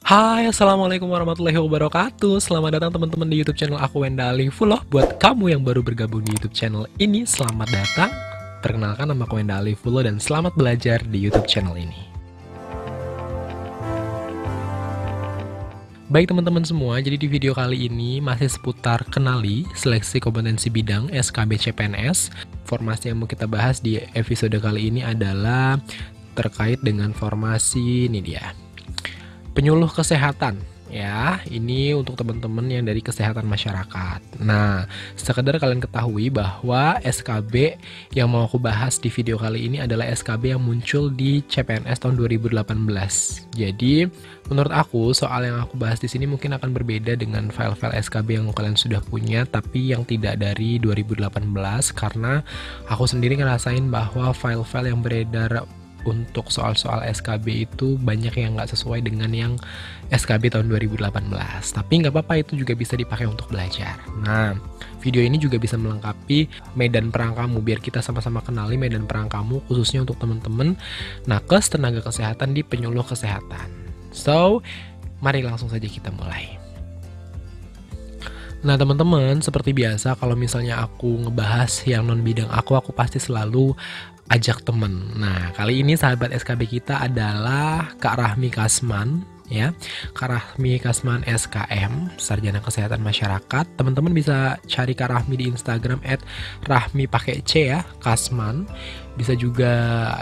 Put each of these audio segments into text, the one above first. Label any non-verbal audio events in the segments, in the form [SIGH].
Hai, Assalamualaikum warahmatullahi wabarakatuh Selamat datang teman-teman di Youtube channel aku Wendali Fuloh Buat kamu yang baru bergabung di Youtube channel ini, selamat datang Perkenalkan nama aku Wendali Fuloh dan selamat belajar di Youtube channel ini Baik teman-teman semua, jadi di video kali ini masih seputar kenali seleksi kompetensi bidang SKB CPNS. Formasi yang mau kita bahas di episode kali ini adalah terkait dengan formasi ini dia penyuluh kesehatan ya ini untuk teman-teman yang dari kesehatan masyarakat nah sekedar kalian ketahui bahwa SKB yang mau aku bahas di video kali ini adalah SKB yang muncul di CPNS tahun 2018 jadi menurut aku soal yang aku bahas di sini mungkin akan berbeda dengan file-file SKB yang kalian sudah punya tapi yang tidak dari 2018 karena aku sendiri ngerasain bahwa file-file yang beredar untuk soal-soal SKB itu banyak yang nggak sesuai dengan yang SKB tahun 2018. Tapi nggak apa-apa itu juga bisa dipakai untuk belajar. Nah, video ini juga bisa melengkapi medan perang kamu biar kita sama-sama kenali medan perang kamu khususnya untuk teman-teman nakes tenaga kesehatan di penyuluh kesehatan. So, mari langsung saja kita mulai. Nah teman-teman, seperti biasa kalau misalnya aku ngebahas yang non bidang aku, aku pasti selalu ajak temen. Nah, kali ini sahabat SKB kita adalah Kak Rahmi Kasman ya. Kak Rahmi Kasman SKM, Sarjana Kesehatan Masyarakat. Teman-teman bisa cari Kak Rahmi di Instagram at Rahmi pakai C ya, Kasman. Bisa juga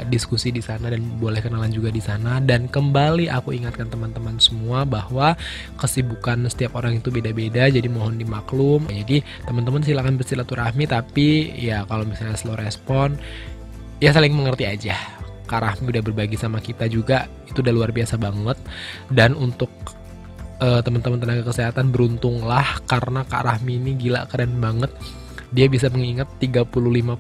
diskusi di sana dan boleh kenalan juga di sana. Dan kembali aku ingatkan teman-teman semua bahwa kesibukan setiap orang itu beda-beda, jadi mohon dimaklum. Jadi teman-teman silahkan bersilaturahmi, tapi ya kalau misalnya slow respon, ya saling mengerti aja Kak Rahmi udah berbagi sama kita juga itu udah luar biasa banget dan untuk uh, teman-teman tenaga kesehatan beruntunglah karena Kak Rahmi ini gila keren banget dia bisa mengingat 35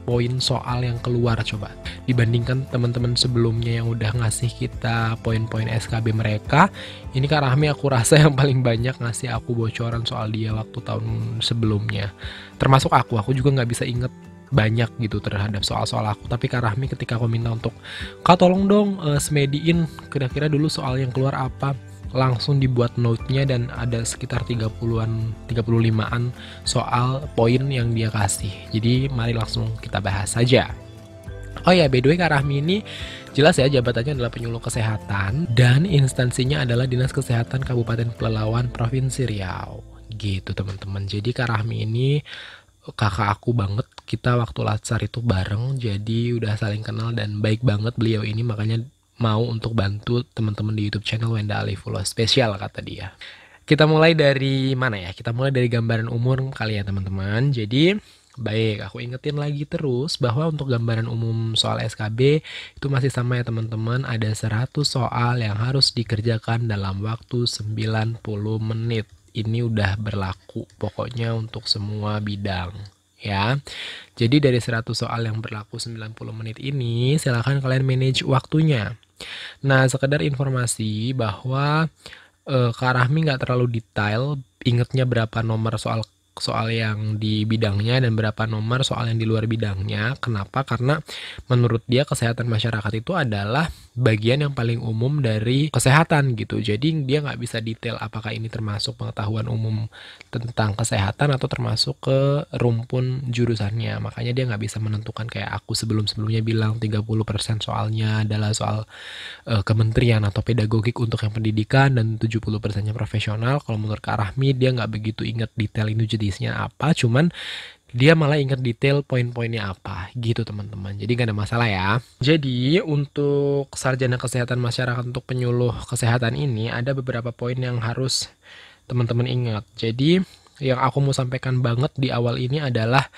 poin soal yang keluar coba dibandingkan teman-teman sebelumnya yang udah ngasih kita poin-poin SKB mereka ini Kak Rahmi aku rasa yang paling banyak ngasih aku bocoran soal dia waktu tahun sebelumnya termasuk aku aku juga nggak bisa inget banyak gitu terhadap soal-soal aku tapi Kak Rahmi ketika aku minta untuk Kak tolong dong uh, semediin kira-kira dulu soal yang keluar apa langsung dibuat note-nya dan ada sekitar 30-an 35-an soal poin yang dia kasih jadi mari langsung kita bahas saja Oh ya, by the way Kak Rahmi ini jelas ya jabatannya adalah penyuluh kesehatan dan instansinya adalah Dinas Kesehatan Kabupaten Pelalawan Provinsi Riau. Gitu teman-teman. Jadi Kak Rahmi ini kakak aku banget kita waktu latsar itu bareng jadi udah saling kenal dan baik banget beliau ini makanya mau untuk bantu teman-teman di YouTube channel Wenda Fulo spesial kata dia. Kita mulai dari mana ya? Kita mulai dari gambaran umur kali ya teman-teman. Jadi Baik, aku ingetin lagi terus bahwa untuk gambaran umum soal SKB itu masih sama ya teman-teman, ada 100 soal yang harus dikerjakan dalam waktu 90 menit. Ini udah berlaku pokoknya untuk semua bidang ya. Jadi dari 100 soal yang berlaku 90 menit ini, silakan kalian manage waktunya. Nah, sekedar informasi bahwa eh, Kak Rahmi nggak terlalu detail ingetnya berapa nomor soal soal yang di bidangnya dan berapa nomor soal yang di luar bidangnya. Kenapa? Karena menurut dia kesehatan masyarakat itu adalah bagian yang paling umum dari kesehatan gitu. Jadi dia nggak bisa detail apakah ini termasuk pengetahuan umum tentang kesehatan atau termasuk ke rumpun jurusannya. Makanya dia nggak bisa menentukan kayak aku sebelum-sebelumnya bilang 30% soalnya adalah soal uh, kementerian atau pedagogik untuk yang pendidikan dan 70%-nya profesional. Kalau menurut Kak Rahmi dia nggak begitu ingat detail ini jenisnya apa, cuman dia malah ingat detail poin-poinnya apa gitu teman-teman jadi nggak ada masalah ya jadi untuk sarjana kesehatan masyarakat untuk penyuluh kesehatan ini ada beberapa poin yang harus teman-teman ingat jadi yang aku mau sampaikan banget di awal ini adalah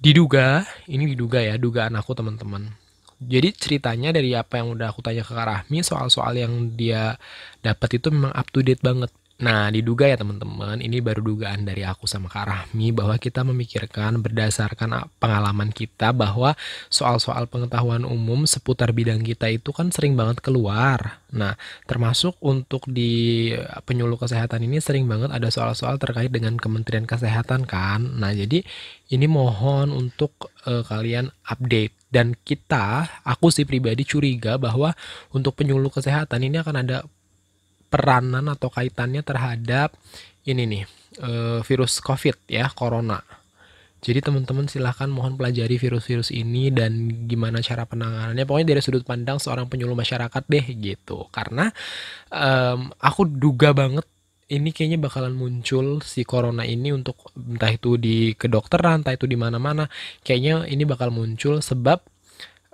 diduga ini diduga ya dugaan aku teman-teman jadi ceritanya dari apa yang udah aku tanya ke Kak Rahmi soal-soal yang dia dapat itu memang up to date banget Nah, diduga ya teman-teman, ini baru dugaan dari aku sama Kak Rahmi bahwa kita memikirkan berdasarkan pengalaman kita bahwa soal-soal pengetahuan umum seputar bidang kita itu kan sering banget keluar. Nah, termasuk untuk di penyuluh kesehatan ini sering banget ada soal-soal terkait dengan Kementerian Kesehatan kan. Nah, jadi ini mohon untuk uh, kalian update dan kita, aku sih pribadi curiga bahwa untuk penyuluh kesehatan ini akan ada peranan atau kaitannya terhadap ini nih e, virus COVID ya corona. Jadi teman-teman silahkan mohon pelajari virus-virus ini dan gimana cara penanganannya. Pokoknya dari sudut pandang seorang penyuluh masyarakat deh gitu. Karena um, aku duga banget ini kayaknya bakalan muncul si corona ini untuk entah itu di kedokteran, entah itu di mana-mana. Kayaknya ini bakal muncul sebab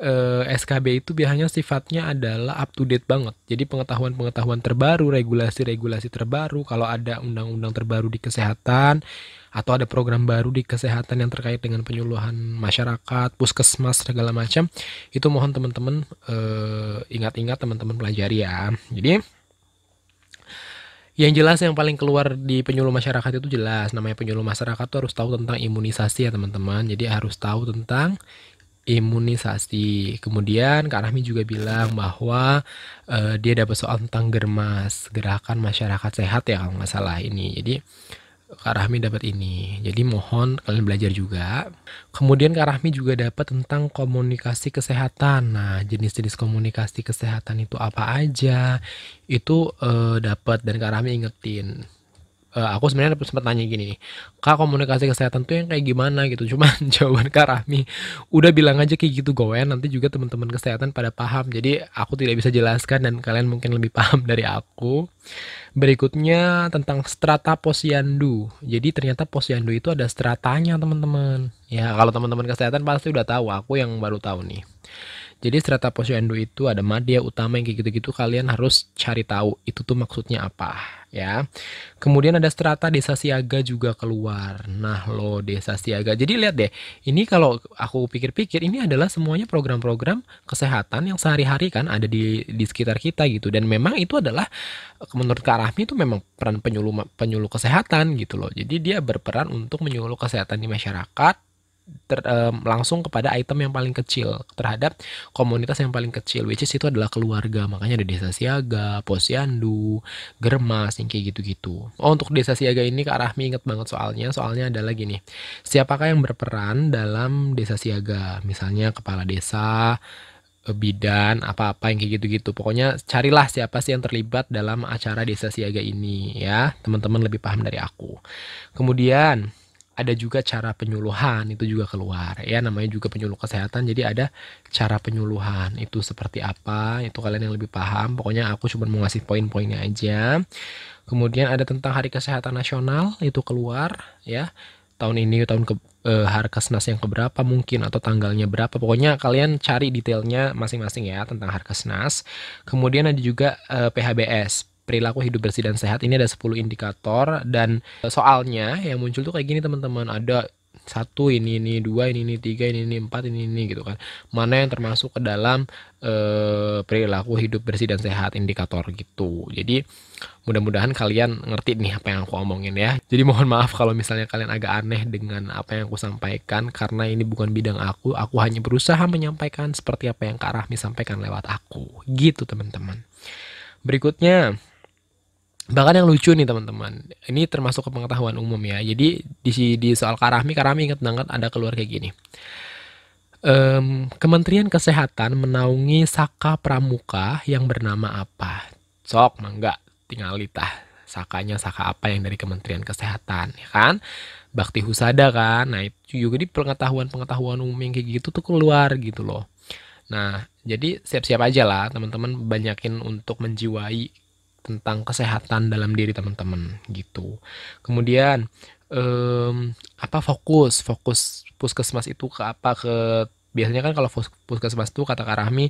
eh, SKB itu biasanya sifatnya adalah up to date banget. Jadi pengetahuan-pengetahuan terbaru, regulasi-regulasi terbaru, kalau ada undang-undang terbaru di kesehatan atau ada program baru di kesehatan yang terkait dengan penyuluhan masyarakat, puskesmas segala macam, itu mohon teman-teman eh, ingat-ingat teman-teman pelajari ya. Jadi yang jelas yang paling keluar di penyuluh masyarakat itu jelas namanya penyuluh masyarakat tuh harus tahu tentang imunisasi ya teman-teman jadi harus tahu tentang imunisasi. Kemudian Kak Rahmi juga bilang bahwa uh, dia dapat soal tentang germas, gerakan masyarakat sehat ya kalau nggak salah ini. Jadi Kak Rahmi dapat ini. Jadi mohon kalian belajar juga. Kemudian Kak Rahmi juga dapat tentang komunikasi kesehatan. Nah, jenis-jenis komunikasi kesehatan itu apa aja? Itu uh, dapat dan Kak Rahmi ingetin uh, aku sebenarnya sempat nanya gini nih kak komunikasi kesehatan tuh yang kayak gimana gitu [LAUGHS] cuman jawaban kak Rahmi udah bilang aja kayak gitu gowen nanti juga teman-teman kesehatan pada paham jadi aku tidak bisa jelaskan dan kalian mungkin lebih [LAUGHS] paham dari aku berikutnya tentang strata posyandu jadi ternyata posyandu itu ada stratanya teman-teman ya kalau teman-teman kesehatan pasti udah tahu aku yang baru tahu nih jadi strata posyandu itu ada madya utama yang kayak gitu-gitu kalian harus cari tahu itu tuh maksudnya apa ya. Kemudian ada strata desa siaga juga keluar. Nah lo desa siaga. Jadi lihat deh ini kalau aku pikir-pikir ini adalah semuanya program-program kesehatan yang sehari-hari kan ada di di sekitar kita gitu dan memang itu adalah menurut Kak Rahmi itu memang peran penyuluh penyuluh kesehatan gitu loh. Jadi dia berperan untuk menyuluh kesehatan di masyarakat ter, um, langsung kepada item yang paling kecil terhadap komunitas yang paling kecil which is itu adalah keluarga makanya ada desa siaga posyandu germas yang kayak gitu-gitu oh untuk desa siaga ini Kak Rahmi inget banget soalnya soalnya adalah gini siapakah yang berperan dalam desa siaga misalnya kepala desa eh, bidan apa-apa yang kayak gitu-gitu pokoknya carilah siapa sih yang terlibat dalam acara desa siaga ini ya teman-teman lebih paham dari aku kemudian ada juga cara penyuluhan itu juga keluar ya namanya juga penyuluh kesehatan jadi ada cara penyuluhan itu seperti apa itu kalian yang lebih paham pokoknya aku cuma mau ngasih poin-poinnya aja kemudian ada tentang hari kesehatan nasional itu keluar ya tahun ini tahun ke Hari eh, harkesnas yang keberapa mungkin atau tanggalnya berapa pokoknya kalian cari detailnya masing-masing ya tentang harkesnas kemudian ada juga eh, PHBS perilaku hidup bersih dan sehat ini ada 10 indikator dan e, soalnya yang muncul tuh kayak gini teman-teman ada satu ini ini dua ini ini tiga ini ini empat ini ini gitu kan mana yang termasuk ke dalam e, perilaku hidup bersih dan sehat indikator gitu jadi mudah-mudahan kalian ngerti nih apa yang aku omongin ya jadi mohon maaf kalau misalnya kalian agak aneh dengan apa yang aku sampaikan karena ini bukan bidang aku aku hanya berusaha menyampaikan seperti apa yang Kak Rahmi sampaikan lewat aku gitu teman-teman berikutnya bahkan yang lucu nih teman-teman ini termasuk pengetahuan umum ya jadi di di soal karami karami ingat banget ada keluar kayak gini um, Kementerian Kesehatan menaungi Saka Pramuka yang bernama apa sok mangga tinggal litah sakanya saka apa yang dari Kementerian Kesehatan ya kan Bakti Husada kan nah itu juga di pengetahuan pengetahuan umum yang kayak gitu tuh keluar gitu loh nah jadi siap-siap aja lah teman-teman banyakin untuk menjiwai tentang kesehatan dalam diri teman-teman gitu. Kemudian um, apa fokus fokus puskesmas itu ke apa ke biasanya kan kalau puskesmas itu kata Kak Rahmi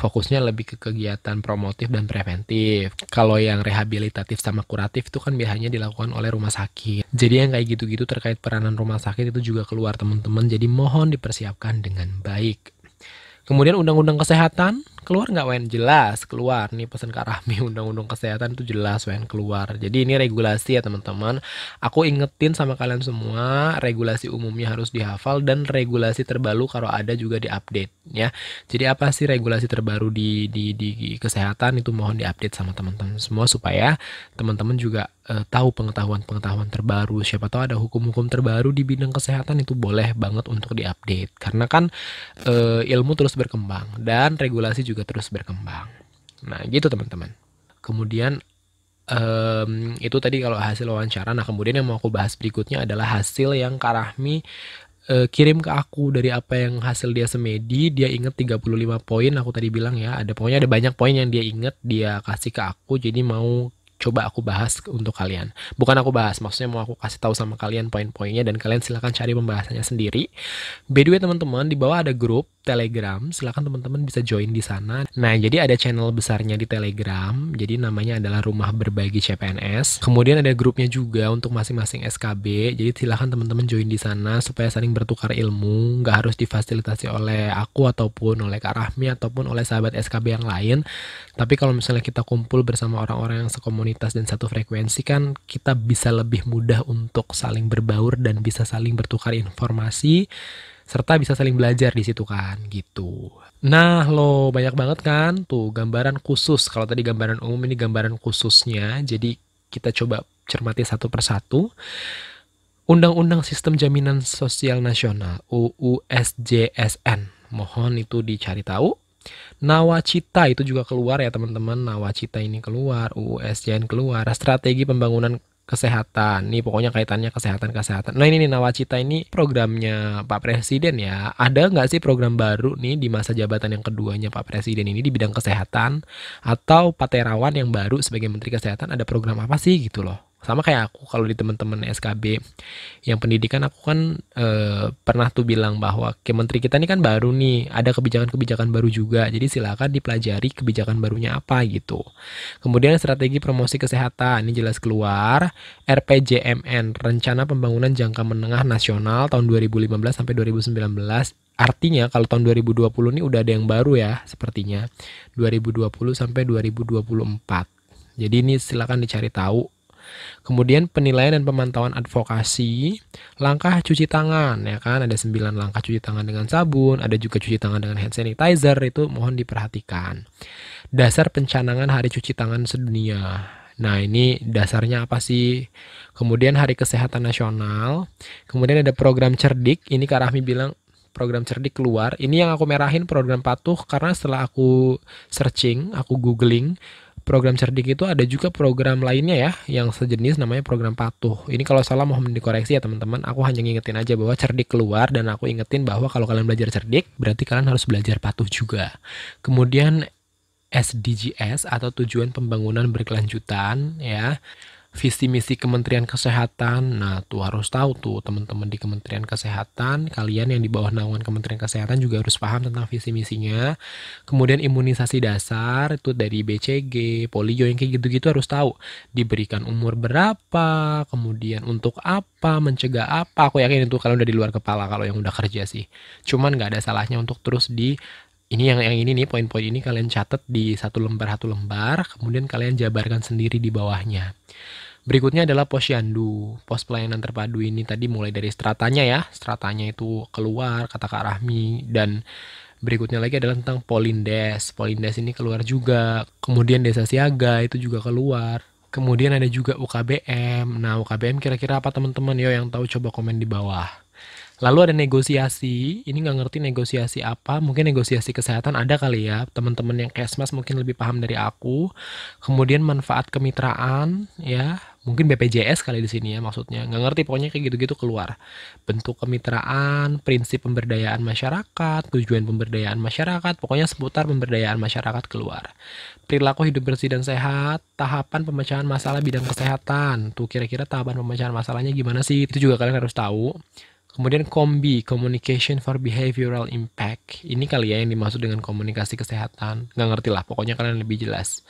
fokusnya lebih ke kegiatan promotif dan preventif. Kalau yang rehabilitatif sama kuratif itu kan biasanya dilakukan oleh rumah sakit. Jadi yang kayak gitu-gitu terkait peranan rumah sakit itu juga keluar teman-teman. Jadi mohon dipersiapkan dengan baik. Kemudian undang-undang kesehatan keluar nggak Wen? Jelas keluar nih pesan Kak Rahmi [LAUGHS] undang-undang kesehatan itu jelas Wen keluar. Jadi ini regulasi ya teman-teman. Aku ingetin sama kalian semua regulasi umumnya harus dihafal dan regulasi terbaru kalau ada juga diupdate ya. Jadi apa sih regulasi terbaru di di, di kesehatan itu mohon diupdate sama teman-teman semua supaya teman-teman juga uh, tahu pengetahuan-pengetahuan terbaru. Siapa tahu ada hukum-hukum terbaru di bidang kesehatan itu boleh banget untuk diupdate karena kan uh, ilmu terus berkembang dan regulasi juga juga terus berkembang. Nah, gitu teman-teman. Kemudian um, itu tadi kalau hasil wawancara. Nah, kemudian yang mau aku bahas berikutnya adalah hasil yang Karahmi uh, e, kirim ke aku dari apa yang hasil dia semedi. Dia inget 35 poin aku tadi bilang ya. Ada pokoknya ada banyak poin yang dia inget dia kasih ke aku. Jadi mau coba aku bahas untuk kalian. Bukan aku bahas, maksudnya mau aku kasih tahu sama kalian poin-poinnya dan kalian silahkan cari pembahasannya sendiri. By the way teman-teman, di bawah ada grup Telegram. Silahkan teman-teman bisa join di sana. Nah, jadi ada channel besarnya di Telegram. Jadi namanya adalah Rumah Berbagi CPNS. Kemudian ada grupnya juga untuk masing-masing SKB. Jadi silahkan teman-teman join di sana supaya saling bertukar ilmu. Nggak harus difasilitasi oleh aku ataupun oleh Kak Rahmi ataupun oleh sahabat SKB yang lain. Tapi kalau misalnya kita kumpul bersama orang-orang yang sekomunitas dan satu frekuensi kan kita bisa lebih mudah untuk saling berbaur dan bisa saling bertukar informasi serta bisa saling belajar di situ kan gitu. Nah lo banyak banget kan tuh gambaran khusus kalau tadi gambaran umum ini gambaran khususnya jadi kita coba cermati satu persatu. Undang-Undang Sistem Jaminan Sosial Nasional (UUSJSN). Mohon itu dicari tahu. Nawacita itu juga keluar ya teman-teman. Nawacita ini keluar, UUSJN keluar, Strategi Pembangunan kesehatan. Nih pokoknya kaitannya kesehatan-kesehatan. Nah ini nih Nawacita ini programnya Pak Presiden ya. Ada nggak sih program baru nih di masa jabatan yang keduanya Pak Presiden ini di bidang kesehatan? Atau Pak Terawan yang baru sebagai Menteri Kesehatan ada program apa sih gitu loh? sama kayak aku kalau di teman-teman SKB yang pendidikan aku kan e, pernah tuh bilang bahwa menteri kita ini kan baru nih ada kebijakan-kebijakan baru juga jadi silakan dipelajari kebijakan barunya apa gitu kemudian strategi promosi kesehatan ini jelas keluar RPJMN rencana pembangunan jangka menengah nasional tahun 2015 sampai 2019 artinya kalau tahun 2020 ini udah ada yang baru ya sepertinya 2020 sampai 2024 jadi ini silakan dicari tahu Kemudian penilaian dan pemantauan advokasi, langkah cuci tangan ya kan ada 9 langkah cuci tangan dengan sabun, ada juga cuci tangan dengan hand sanitizer itu mohon diperhatikan. Dasar pencanangan hari cuci tangan sedunia. Nah, ini dasarnya apa sih? Kemudian Hari Kesehatan Nasional, kemudian ada program Cerdik. Ini Kak Rahmi bilang program Cerdik keluar. Ini yang aku merahin program patuh karena setelah aku searching, aku googling, program cerdik itu ada juga program lainnya ya yang sejenis namanya program patuh. Ini kalau salah mohon dikoreksi ya teman-teman. Aku hanya ngingetin aja bahwa cerdik keluar dan aku ingetin bahwa kalau kalian belajar cerdik berarti kalian harus belajar patuh juga. Kemudian SDGs atau tujuan pembangunan berkelanjutan ya visi misi Kementerian Kesehatan. Nah, tuh harus tahu tuh teman-teman di Kementerian Kesehatan, kalian yang di bawah naungan Kementerian Kesehatan juga harus paham tentang visi misinya. Kemudian imunisasi dasar itu dari BCG, polio yang kayak gitu-gitu harus tahu. Diberikan umur berapa, kemudian untuk apa, mencegah apa. Aku yakin itu kalau udah di luar kepala kalau yang udah kerja sih. Cuman nggak ada salahnya untuk terus di ini yang yang ini nih poin-poin ini kalian catat di satu lembar satu lembar kemudian kalian jabarkan sendiri di bawahnya berikutnya adalah posyandu pos pelayanan terpadu ini tadi mulai dari stratanya ya stratanya itu keluar kata Kak Rahmi dan berikutnya lagi adalah tentang polindes polindes ini keluar juga kemudian desa siaga itu juga keluar kemudian ada juga UKBM nah UKBM kira-kira apa teman-teman yo yang tahu coba komen di bawah Lalu ada negosiasi, ini nggak ngerti negosiasi apa, mungkin negosiasi kesehatan ada kali ya, teman-teman yang kesmas mungkin lebih paham dari aku. Kemudian manfaat kemitraan, ya, mungkin BPJS kali di sini ya maksudnya, nggak ngerti pokoknya kayak gitu-gitu keluar. Bentuk kemitraan, prinsip pemberdayaan masyarakat, tujuan pemberdayaan masyarakat, pokoknya seputar pemberdayaan masyarakat keluar. Perilaku hidup bersih dan sehat, tahapan pemecahan masalah bidang kesehatan, tuh kira-kira tahapan pemecahan masalahnya gimana sih, itu juga kalian harus tahu. Kemudian kombi, communication for behavioral impact. Ini kali ya yang dimaksud dengan komunikasi kesehatan. Nggak ngerti lah, pokoknya kalian lebih jelas.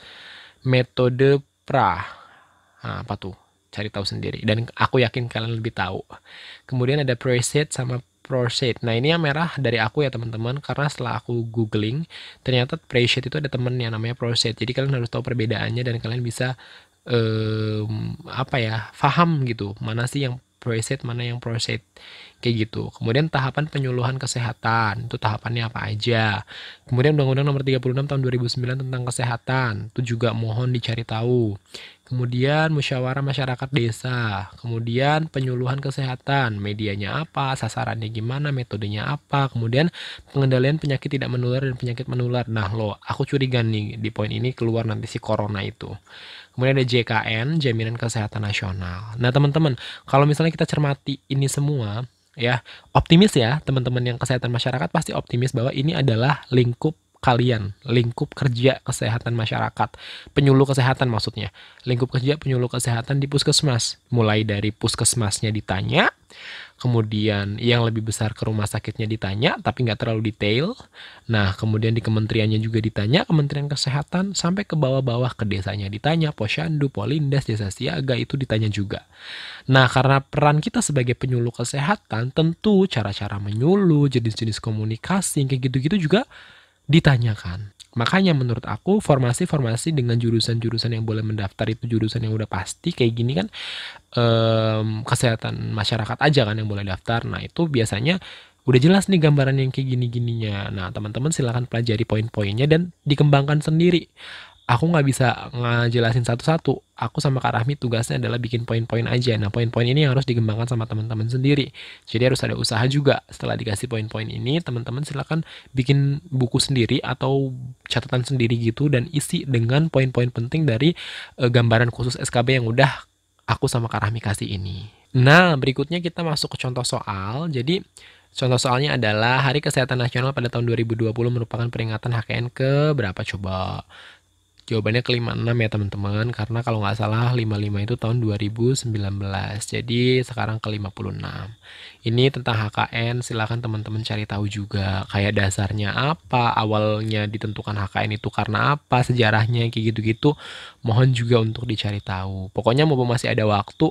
Metode pra, nah, apa tuh? Cari tahu sendiri. Dan aku yakin kalian lebih tahu. Kemudian ada preset sama Proceed. Nah ini yang merah dari aku ya teman-teman karena setelah aku googling ternyata Proceed itu ada temennya namanya Proceed. Jadi kalian harus tahu perbedaannya dan kalian bisa um, apa ya faham gitu mana sih yang proestate mana yang prostate kayak gitu kemudian tahapan penyuluhan kesehatan itu tahapannya apa aja kemudian undang-undang nomor 36 tahun 2009 tentang kesehatan itu juga mohon dicari tahu kemudian musyawarah masyarakat desa, kemudian penyuluhan kesehatan, medianya apa, sasarannya gimana, metodenya apa, kemudian pengendalian penyakit tidak menular dan penyakit menular. Nah lo, aku curiga nih di poin ini keluar nanti si corona itu. Kemudian ada JKN, Jaminan Kesehatan Nasional. Nah teman-teman, kalau misalnya kita cermati ini semua, ya optimis ya teman-teman yang kesehatan masyarakat pasti optimis bahwa ini adalah lingkup kalian, lingkup kerja kesehatan masyarakat, penyuluh kesehatan maksudnya. Lingkup kerja penyuluh kesehatan di puskesmas, mulai dari puskesmasnya ditanya, kemudian yang lebih besar ke rumah sakitnya ditanya, tapi nggak terlalu detail. Nah, kemudian di kementeriannya juga ditanya, kementerian kesehatan sampai ke bawah-bawah ke desanya ditanya, posyandu, polindes desa siaga itu ditanya juga. Nah, karena peran kita sebagai penyuluh kesehatan, tentu cara-cara menyuluh, jenis-jenis komunikasi, kayak gitu-gitu juga ditanyakan. Makanya menurut aku formasi-formasi dengan jurusan-jurusan yang boleh mendaftar itu jurusan yang udah pasti kayak gini kan um, kesehatan masyarakat aja kan yang boleh daftar. Nah itu biasanya udah jelas nih gambaran yang kayak gini-gininya. Nah teman-teman silahkan pelajari poin-poinnya dan dikembangkan sendiri aku nggak bisa ngejelasin satu-satu. Aku sama Kak Rahmi tugasnya adalah bikin poin-poin aja. Nah, poin-poin ini yang harus dikembangkan sama teman-teman sendiri. Jadi harus ada usaha juga. Setelah dikasih poin-poin ini, teman-teman silakan bikin buku sendiri atau catatan sendiri gitu dan isi dengan poin-poin penting dari uh, gambaran khusus SKB yang udah aku sama Kak Rahmi kasih ini. Nah, berikutnya kita masuk ke contoh soal. Jadi, Contoh soalnya adalah Hari Kesehatan Nasional pada tahun 2020 merupakan peringatan HKN ke berapa coba? Jawabannya kelima enam ya teman-teman, karena kalau nggak salah lima lima itu tahun 2019, jadi sekarang ke enam. Ini tentang HKN, silahkan teman-teman cari tahu juga, kayak dasarnya apa, awalnya ditentukan HKN itu karena apa, sejarahnya kayak gitu-gitu, mohon juga untuk dicari tahu. Pokoknya mau masih ada waktu,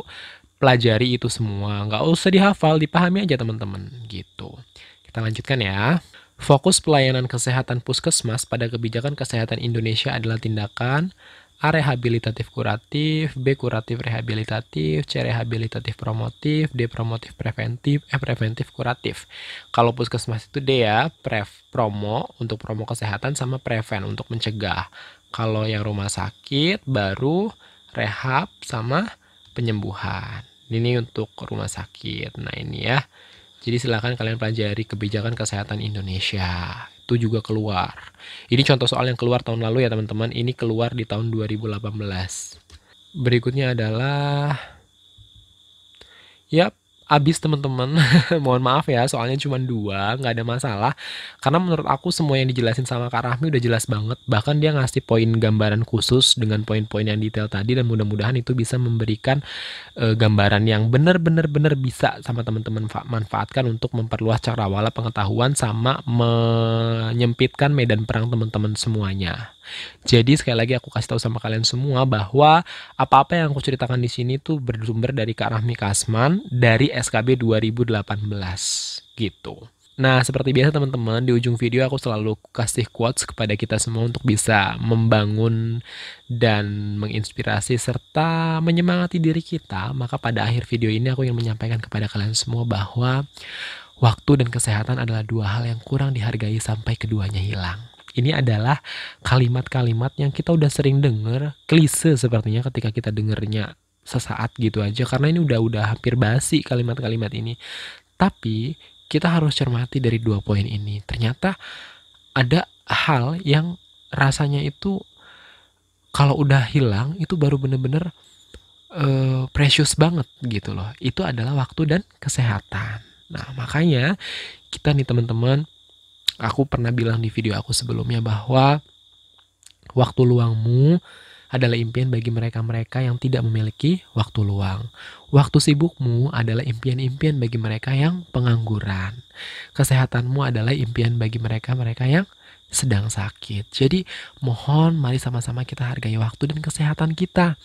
pelajari itu semua, nggak usah dihafal, dipahami aja teman-teman, gitu. Kita lanjutkan ya. Fokus pelayanan kesehatan puskesmas pada kebijakan kesehatan Indonesia adalah tindakan A. Rehabilitatif kuratif, B. Kuratif rehabilitatif, C. Rehabilitatif promotif, D. Promotif preventif, E. Preventif kuratif. Kalau puskesmas itu D ya, prev, promo untuk promo kesehatan sama prevent untuk mencegah. Kalau yang rumah sakit baru rehab sama penyembuhan. Ini untuk rumah sakit. Nah ini ya. Jadi silahkan kalian pelajari kebijakan kesehatan Indonesia. Itu juga keluar. Ini contoh soal yang keluar tahun lalu ya teman-teman. Ini keluar di tahun 2018. Berikutnya adalah... Yap, abis teman-teman [LAUGHS] mohon maaf ya soalnya cuma dua nggak ada masalah karena menurut aku semua yang dijelasin sama Kak Rahmi udah jelas banget bahkan dia ngasih poin gambaran khusus dengan poin-poin yang detail tadi dan mudah-mudahan itu bisa memberikan uh, gambaran yang benar-benar benar bisa sama teman-teman manfaatkan untuk memperluas cara cakrawala pengetahuan sama menyempitkan medan perang teman-teman semuanya. Jadi sekali lagi aku kasih tahu sama kalian semua bahwa apa-apa yang aku ceritakan di sini tuh bersumber dari Kak Rahmi Kasman dari SKB 2018 gitu. Nah, seperti biasa teman-teman, di ujung video aku selalu kasih quotes kepada kita semua untuk bisa membangun dan menginspirasi serta menyemangati diri kita. Maka pada akhir video ini aku ingin menyampaikan kepada kalian semua bahwa waktu dan kesehatan adalah dua hal yang kurang dihargai sampai keduanya hilang. Ini adalah kalimat-kalimat yang kita udah sering denger, klise sepertinya ketika kita dengernya sesaat gitu aja karena ini udah-udah hampir basi kalimat-kalimat ini. Tapi kita harus cermati dari dua poin ini. Ternyata ada hal yang rasanya itu kalau udah hilang itu baru bener-bener uh, precious banget gitu loh. Itu adalah waktu dan kesehatan. Nah, makanya kita nih teman-teman, aku pernah bilang di video aku sebelumnya bahwa waktu luangmu adalah impian bagi mereka-mereka yang tidak memiliki waktu luang. Waktu sibukmu adalah impian-impian bagi mereka yang pengangguran. Kesehatanmu adalah impian bagi mereka-mereka yang sedang sakit. Jadi mohon mari sama-sama kita hargai waktu dan kesehatan kita.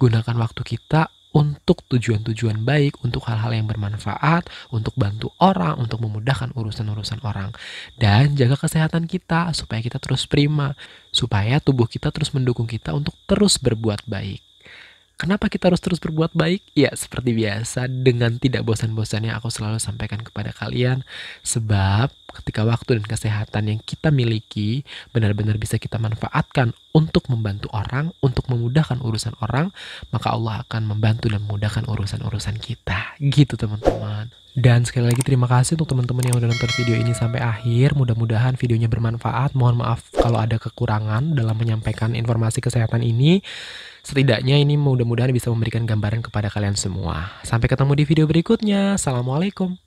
Gunakan waktu kita untuk tujuan-tujuan baik, untuk hal-hal yang bermanfaat, untuk bantu orang, untuk memudahkan urusan-urusan orang. Dan jaga kesehatan kita supaya kita terus prima, supaya tubuh kita terus mendukung kita untuk terus berbuat baik. Kenapa kita harus terus berbuat baik? Ya, seperti biasa, dengan tidak bosan-bosannya aku selalu sampaikan kepada kalian. Sebab ketika waktu dan kesehatan yang kita miliki benar-benar bisa kita manfaatkan untuk membantu orang, untuk memudahkan urusan orang, maka Allah akan membantu dan memudahkan urusan-urusan kita. Gitu teman-teman. Dan sekali lagi terima kasih untuk teman-teman yang udah nonton video ini sampai akhir. Mudah-mudahan videonya bermanfaat. Mohon maaf kalau ada kekurangan dalam menyampaikan informasi kesehatan ini. Setidaknya ini mudah-mudahan bisa memberikan gambaran kepada kalian semua. Sampai ketemu di video berikutnya. Assalamualaikum.